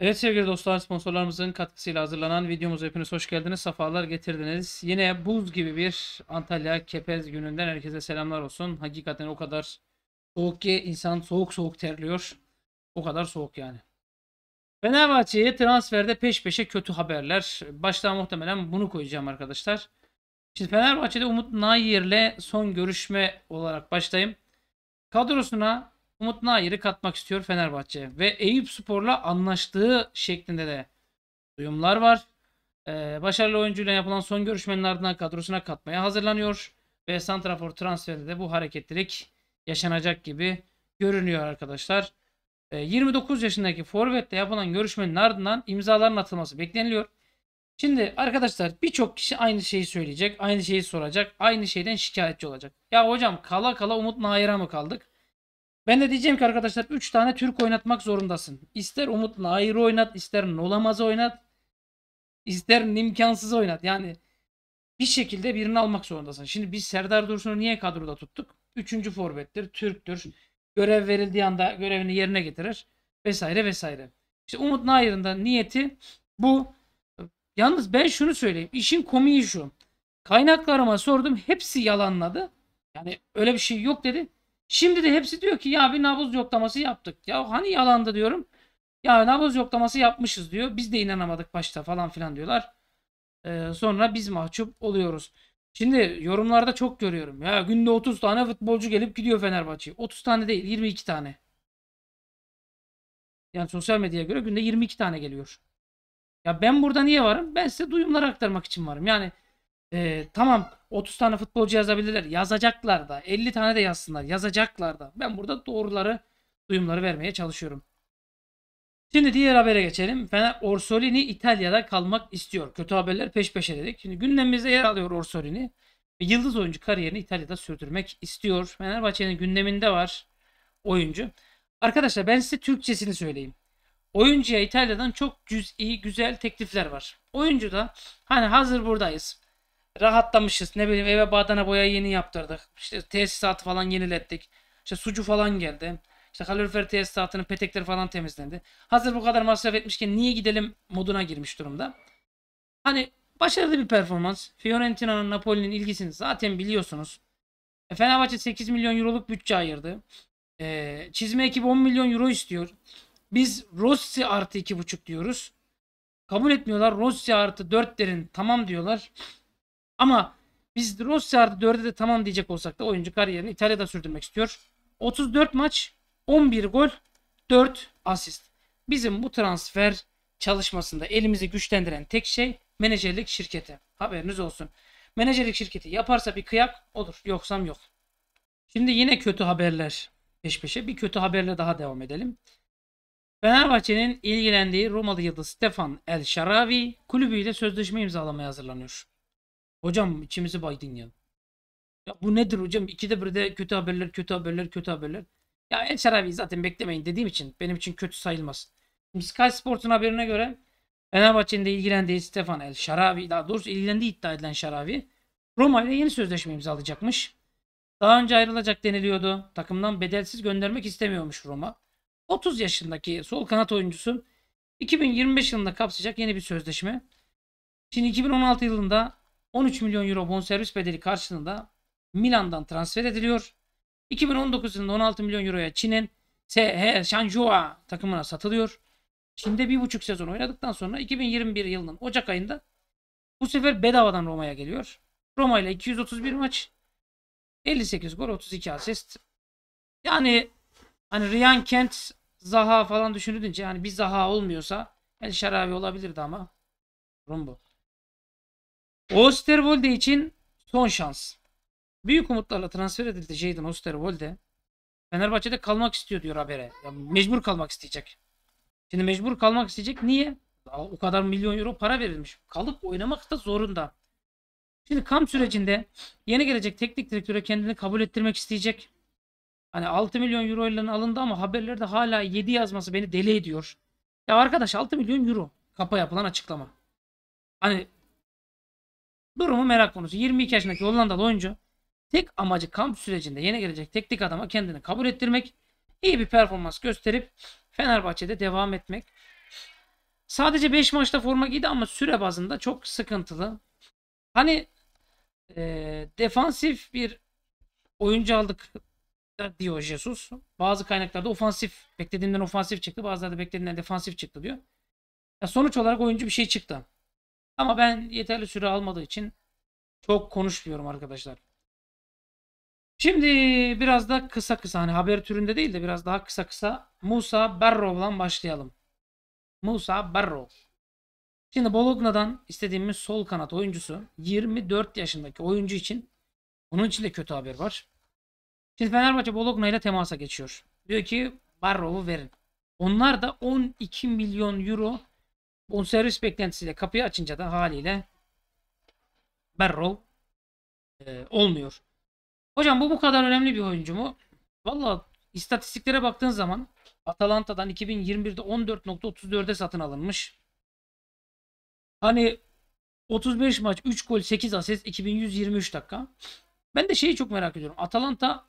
Evet sevgili dostlar sponsorlarımızın katkısıyla hazırlanan videomuza hepiniz hoş geldiniz. Safalar getirdiniz. Yine buz gibi bir Antalya Kepez gününden herkese selamlar olsun. Hakikaten o kadar soğuk ki insan soğuk soğuk terliyor. O kadar soğuk yani. Fenerbahçe'ye transferde peş peşe kötü haberler. Başta muhtemelen bunu koyacağım arkadaşlar. Şimdi Fenerbahçe'de Umut Nayir'le son görüşme olarak başlayayım. Kadrosuna Umut Nayır'ı katmak istiyor Fenerbahçe ve Eyüp Spor'la anlaştığı şeklinde de duyumlar var. Ee, başarılı oyuncuyla yapılan son görüşmenin ardından kadrosuna katmaya hazırlanıyor ve Santrafor transferinde de bu hareketlilik yaşanacak gibi görünüyor arkadaşlar. Ee, 29 yaşındaki Forvet'te yapılan görüşmenin ardından imzaların atılması bekleniliyor. Şimdi arkadaşlar birçok kişi aynı şeyi söyleyecek, aynı şeyi soracak, aynı şeyden şikayetçi olacak. Ya hocam kala kala Umut Nayır'a mı kaldık? Ben de diyeceğim ki arkadaşlar 3 tane Türk oynatmak zorundasın. İster Umut Nahir'i oynat, ister Nolamaz'ı oynat, ister Nimkansız oynat. Yani bir şekilde birini almak zorundasın. Şimdi biz Serdar Dursun'u niye kadroda tuttuk? Üçüncü forvettir, Türktür. Görev verildiği anda görevini yerine getirir. Vesaire vesaire. İşte Umut Nahir'in de niyeti bu. Yalnız ben şunu söyleyeyim. İşin komiği şu. Kaynaklarıma sordum. Hepsi yalanladı. Yani öyle bir şey yok dedi. Şimdi de hepsi diyor ki ya bir nabız yoklaması yaptık. Ya hani yalandı diyorum. Ya nabız yoklaması yapmışız diyor. Biz de inanamadık başta falan filan diyorlar. Ee, sonra biz mahcup oluyoruz. Şimdi yorumlarda çok görüyorum. Ya günde 30 tane futbolcu gelip gidiyor Fenerbahçe'ye. 30 tane değil 22 tane. Yani sosyal medyaya göre günde 22 tane geliyor. Ya ben burada niye varım? Ben size duyumları aktarmak için varım. Yani e, tamam 30 tane futbolcu yazabilirler. Yazacaklar da. 50 tane de yazsınlar. Yazacaklar da. Ben burada doğruları, duyumları vermeye çalışıyorum. Şimdi diğer habere geçelim. Fener Orsolini İtalya'da kalmak istiyor. Kötü haberler peş peşe dedik. Şimdi gündemimizde yer alıyor Orsolini. Yıldız oyuncu kariyerini İtalya'da sürdürmek istiyor. Fenerbahçe'nin gündeminde var oyuncu. Arkadaşlar ben size Türkçesini söyleyeyim. Oyuncuya İtalya'dan çok cüz'i güzel teklifler var. Oyuncu da hani hazır buradayız rahatlamışız. Ne bileyim eve badana boyayı yeni yaptırdık. İşte tesisatı falan yenilettik. İşte sucu falan geldi. İşte kalorifer tesisatının petekleri falan temizlendi. Hazır bu kadar masraf etmişken niye gidelim moduna girmiş durumda. Hani başarılı bir performans. Fiorentina'nın Napoli'nin ilgisini zaten biliyorsunuz. E, Fenerbahçe 8 milyon euroluk bütçe ayırdı. E, çizme ekibi 10 milyon euro istiyor. Biz Rossi artı 2,5 diyoruz. Kabul etmiyorlar. Rossi artı 4 derin tamam diyorlar. Ama biz Rossi'de 4'e de tamam diyecek olsak da oyuncu kariyerini İtalya'da sürdürmek istiyor. 34 maç, 11 gol, 4 asist. Bizim bu transfer çalışmasında elimizi güçlendiren tek şey menajerlik şirketi. Haberiniz olsun. Menajerlik şirketi yaparsa bir kıyak olur. Yoksam yok. Şimdi yine kötü haberler peş peşe. Bir kötü haberle daha devam edelim. Fenerbahçe'nin ilgilendiği Romalı yıldız Stefan El Sharavi kulübüyle sözleşme imzalamaya hazırlanıyor. Hocam içimizi baydın ya. Ya bu nedir hocam? İkide birde kötü haberler, kötü haberler, kötü haberler. Ya El Şarabi'yi zaten beklemeyin dediğim için benim için kötü sayılmaz. Sky Sports'un haberine göre Fenerbahçe'nin de ilgilendiği Stefan El Şarabi, daha doğrusu ilgilendiği iddia edilen Şarabi, Roma ile yeni sözleşme imzalayacakmış. Daha önce ayrılacak deniliyordu. Takımdan bedelsiz göndermek istemiyormuş Roma. 30 yaşındaki sol kanat oyuncusu 2025 yılında kapsayacak yeni bir sözleşme. Şimdi 2016 yılında 13 milyon euro bonservis bedeli karşılığında Milan'dan transfer ediliyor. 2019 yılında 16 milyon euroya Çin'in SH Shanghua takımına satılıyor. Çin'de bir buçuk sezon oynadıktan sonra 2021 yılının Ocak ayında bu sefer bedavadan Roma'ya geliyor. Roma ile 231 maç 58 gol 32 asist. Yani hani Ryan Kent Zaha falan düşünülünce yani bir Zaha olmuyorsa el Şarabi olabilirdi ama Rumbu. Osterwolde için son şans. Büyük umutlarla transfer edildi Jadon Osterwolde. Fenerbahçe'de kalmak istiyor diyor habere. Ya mecbur kalmak isteyecek. Şimdi mecbur kalmak isteyecek. Niye? o kadar milyon euro para verilmiş. Kalıp oynamak da zorunda. Şimdi kamp sürecinde yeni gelecek teknik direktöre kendini kabul ettirmek isteyecek. Hani 6 milyon euro ile alındı ama haberlerde hala 7 yazması beni deli ediyor. Ya arkadaş 6 milyon euro. Kapa yapılan açıklama. Hani Durumu merak konusu. 22 yaşındaki Hollandalı oyuncu tek amacı kamp sürecinde yeni gelecek teknik adama kendini kabul ettirmek, iyi bir performans gösterip Fenerbahçe'de devam etmek. Sadece 5 maçta forma giydi ama süre bazında çok sıkıntılı. Hani e, defansif bir oyuncu aldık diyor Jesus. Bazı kaynaklarda ofansif, beklediğinden ofansif çıktı. bazılarda beklediğinden defansif çıktı diyor. Ya sonuç olarak oyuncu bir şey çıktı. Ama ben yeterli süre almadığı için çok konuşmuyorum arkadaşlar. Şimdi biraz da kısa kısa hani haber türünde değil de biraz daha kısa kısa Musa Barrow'dan başlayalım. Musa Barrow. Şimdi Bologna'dan istediğimiz sol kanat oyuncusu 24 yaşındaki oyuncu için onun için de kötü haber var. Şimdi Fenerbahçe Bologna ile temasa geçiyor. Diyor ki Barrow'u verin. Onlar da 12 milyon euro Un servis beklentisiyle kapıyı açınca da haliyle Barrow e, olmuyor. Hocam bu bu kadar önemli bir oyuncu mu? Valla istatistiklere baktığın zaman Atalanta'dan 2021'de 14.34'e satın alınmış. Hani 35 maç 3 gol 8 asist 2123 dakika. Ben de şeyi çok merak ediyorum. Atalanta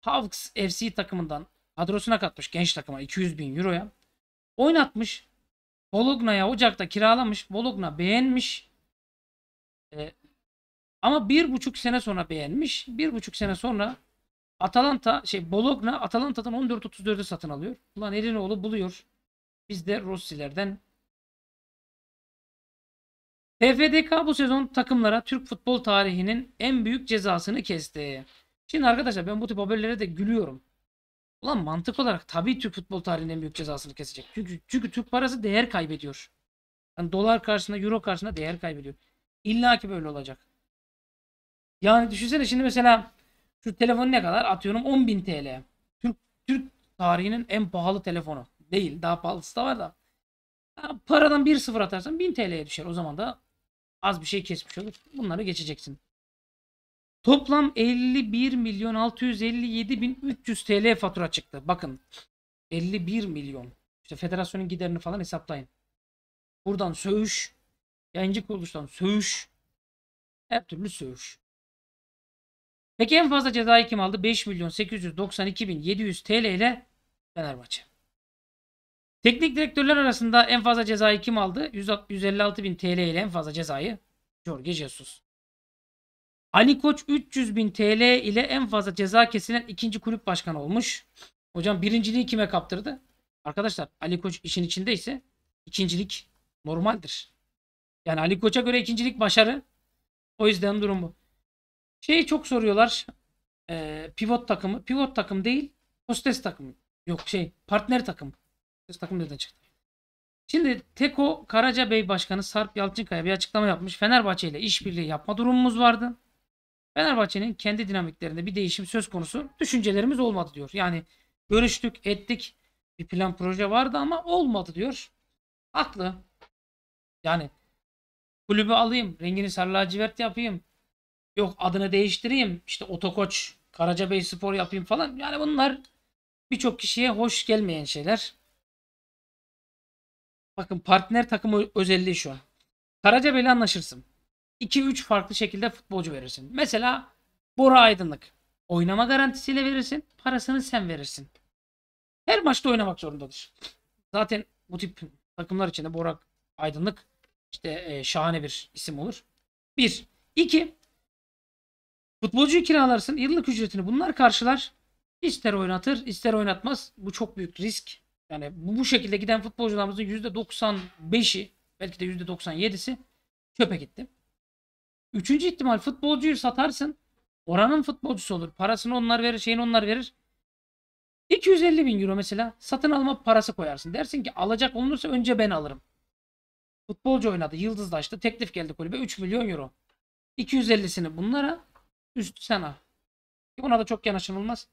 Hawks FC takımından kadrosuna katmış genç takıma 200 bin euroya. Oynatmış. Bologna'ya Ocak'ta kiralamış. Bologna beğenmiş. Ee, ama bir buçuk sene sonra beğenmiş. Bir buçuk sene sonra Atalanta şey Bologna Atalanta'dan 14.34'e satın alıyor. Ulan Erinoğlu buluyor. Biz de Rossi'lerden PFDK bu sezon takımlara Türk futbol tarihinin en büyük cezasını kesti. Şimdi arkadaşlar ben bu tip haberlere de gülüyorum. Ulan mantık olarak tabii Türk futbol tarihinin en büyük cezasını kesecek. Çünkü, çünkü Türk parası değer kaybediyor. Yani dolar karşısında, euro karşısında değer kaybediyor. İlla ki böyle olacak. Yani düşünsene şimdi mesela şu telefon ne kadar? Atıyorum 10.000 TL. Türk, Türk tarihinin en pahalı telefonu. Değil. Daha pahalısı da var da. Ya paradan 1 sıfır atarsan 1000 TL'ye düşer. O zaman da az bir şey kesmiş olur. Bunları geçeceksin. Toplam 51 milyon 657 bin 300 TL fatura çıktı. Bakın 51 milyon. İşte federasyonun giderini falan hesaplayın. Buradan söğüş. Yayıncı kuruluştan söğüş. Her türlü söğüş. Peki en fazla cezayı kim aldı? 5 milyon 892 bin 700 TL ile Fenerbahçe. Teknik direktörler arasında en fazla cezayı kim aldı? 156 bin TL ile en fazla cezayı Jorge Jesus. Ali Koç 300 bin TL ile en fazla ceza kesilen ikinci kulüp başkanı olmuş. Hocam birinciliği kime kaptırdı? Arkadaşlar Ali Koç işin içindeyse ikincilik normaldir. Yani Ali Koç'a göre ikincilik başarı. O yüzden durum bu. Şeyi çok soruyorlar. Ee, pivot takımı. Pivot takım değil. Hostes takımı. Yok şey partner takım. Hostes takım nereden çıktı? Şimdi Teko Karaca Bey Başkanı Sarp Yalçınkaya bir açıklama yapmış. Fenerbahçe ile işbirliği yapma durumumuz vardı. Fenerbahçe'nin kendi dinamiklerinde bir değişim söz konusu düşüncelerimiz olmadı diyor. Yani görüştük, ettik. Bir plan proje vardı ama olmadı diyor. Haklı. Yani kulübü alayım, rengini sarı lacivert yapayım. Yok adını değiştireyim. işte otokoç, Karacabey spor yapayım falan. Yani bunlar birçok kişiye hoş gelmeyen şeyler. Bakın partner takımı özelliği şu an. Karacabey'le anlaşırsın. 2-3 farklı şekilde futbolcu verirsin. Mesela Bora Aydınlık. Oynama garantisiyle verirsin. Parasını sen verirsin. Her maçta oynamak zorundadır. Zaten bu tip takımlar için de Bora Aydınlık işte e, şahane bir isim olur. Bir. iki. Futbolcuyu kiralarsın. Yıllık ücretini bunlar karşılar. İster oynatır ister oynatmaz. Bu çok büyük risk. Yani bu, bu şekilde giden futbolcularımızın %95'i belki de %97'si çöpe gitti. Üçüncü ihtimal futbolcuyu satarsın. Oranın futbolcusu olur. Parasını onlar verir, şeyini onlar verir. 250 bin euro mesela satın alma parası koyarsın. Dersin ki alacak olunursa önce ben alırım. Futbolcu oynadı, yıldızlaştı. Teklif geldi kulübe 3 milyon euro. 250'sini bunlara, üst sana. Buna da çok yanaşılmaz.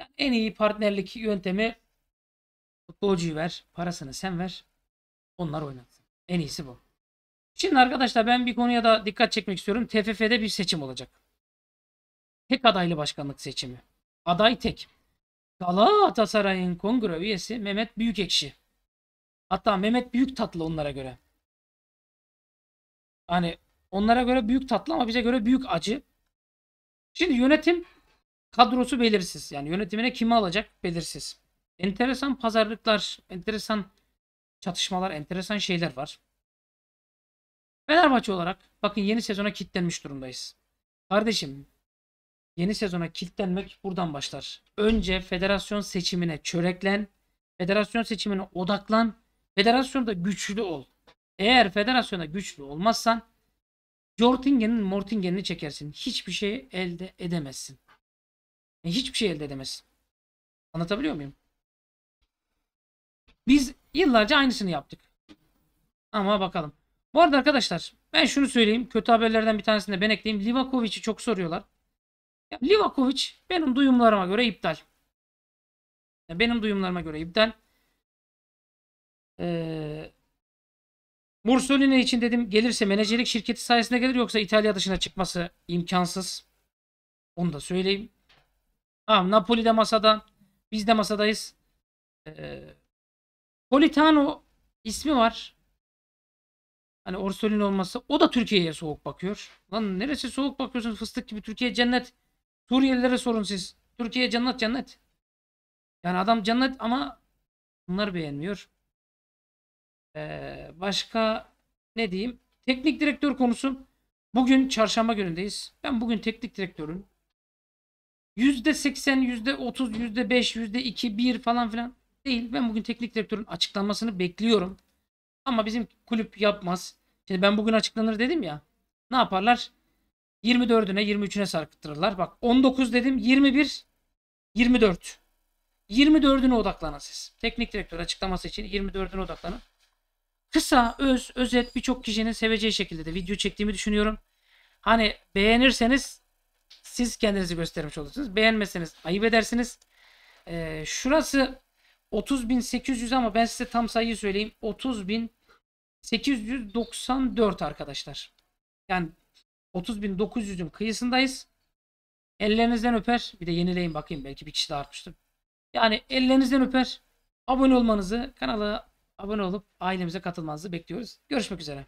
Yani en iyi partnerlik yöntemi futbolcuyu ver, parasını sen ver. Onlar oynasın. En iyisi bu. Şimdi arkadaşlar ben bir konuya da dikkat çekmek istiyorum. TFF'de bir seçim olacak. Tek adaylı başkanlık seçimi. Aday tek. Galatasaray'ın kongre üyesi Mehmet Büyükekşi. Hatta Mehmet Büyük Tatlı onlara göre. Hani onlara göre büyük tatlı ama bize göre büyük acı. Şimdi yönetim kadrosu belirsiz. Yani yönetimine kimi alacak belirsiz. Enteresan pazarlıklar, enteresan çatışmalar, enteresan şeyler var. Fenerbahçe olarak bakın yeni sezona kilitlenmiş durumdayız. Kardeşim yeni sezona kilitlenmek buradan başlar. Önce federasyon seçimine çöreklen, federasyon seçimine odaklan, federasyonda güçlü ol. Eğer federasyonda güçlü olmazsan Jortingen'in Mortingen'ini çekersin. Hiçbir şey elde edemezsin. Yani e, hiçbir şey elde edemezsin. Anlatabiliyor muyum? Biz yıllarca aynısını yaptık. Ama bakalım. Bu arada arkadaşlar ben şunu söyleyeyim. Kötü haberlerden bir tanesini de ben ekleyeyim. Livakovic'i çok soruyorlar. Ya, Livakovic benim duyumlarıma göre iptal. Ya, benim duyumlarıma göre iptal. Ee, Mussolini için dedim gelirse menajerlik şirketi sayesinde gelir yoksa İtalya dışına çıkması imkansız. Onu da söyleyeyim. Napoli de masada. Biz de masadayız. Ee, Politano ismi var. Hani Orsolin olması o da Türkiye'ye soğuk bakıyor. Lan neresi soğuk bakıyorsun fıstık gibi Türkiye cennet. Suriyelilere sorun siz. Türkiye cennet cennet. Yani adam cennet ama bunlar beğenmiyor. Ee, başka ne diyeyim? Teknik direktör konusu. Bugün çarşamba günündeyiz. Ben bugün teknik direktörün %80, %30, %5, %2, 1 falan filan değil. Ben bugün teknik direktörün açıklanmasını bekliyorum. Ama bizim kulüp yapmaz. Şimdi ben bugün açıklanır dedim ya. Ne yaparlar? 24'üne 23'üne sarkıttırırlar. Bak 19 dedim 21 24. 24'üne odaklanın siz. Teknik direktör açıklaması için 24'üne odaklanın. Kısa, öz, özet birçok kişinin seveceği şekilde de video çektiğimi düşünüyorum. Hani beğenirseniz siz kendinizi göstermiş olursunuz. Beğenmeseniz ayıp edersiniz. Ee, şurası 30.800 ama ben size tam sayıyı söyleyeyim. 30.000 894 arkadaşlar. Yani 30.900'ün kıyısındayız. Ellerinizden öper. Bir de yenileyin bakayım belki bir kişi daha artmıştır. Yani ellerinizden öper. Abone olmanızı, kanala abone olup ailemize katılmanızı bekliyoruz. Görüşmek üzere.